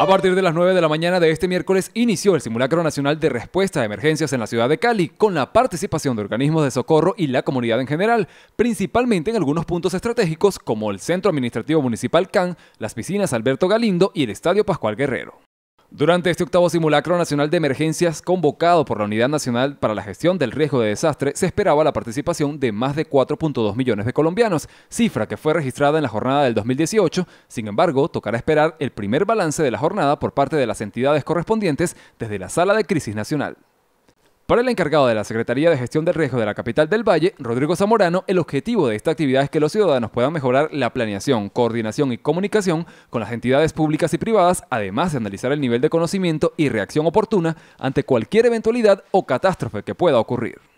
A partir de las 9 de la mañana de este miércoles inició el Simulacro Nacional de Respuesta a Emergencias en la ciudad de Cali, con la participación de organismos de socorro y la comunidad en general, principalmente en algunos puntos estratégicos como el Centro Administrativo Municipal CAN, las piscinas Alberto Galindo y el Estadio Pascual Guerrero. Durante este octavo simulacro nacional de emergencias convocado por la Unidad Nacional para la Gestión del Riesgo de Desastre, se esperaba la participación de más de 4.2 millones de colombianos, cifra que fue registrada en la jornada del 2018. Sin embargo, tocará esperar el primer balance de la jornada por parte de las entidades correspondientes desde la Sala de Crisis Nacional. Para el encargado de la Secretaría de Gestión del Riesgo de la capital del Valle, Rodrigo Zamorano, el objetivo de esta actividad es que los ciudadanos puedan mejorar la planeación, coordinación y comunicación con las entidades públicas y privadas, además de analizar el nivel de conocimiento y reacción oportuna ante cualquier eventualidad o catástrofe que pueda ocurrir.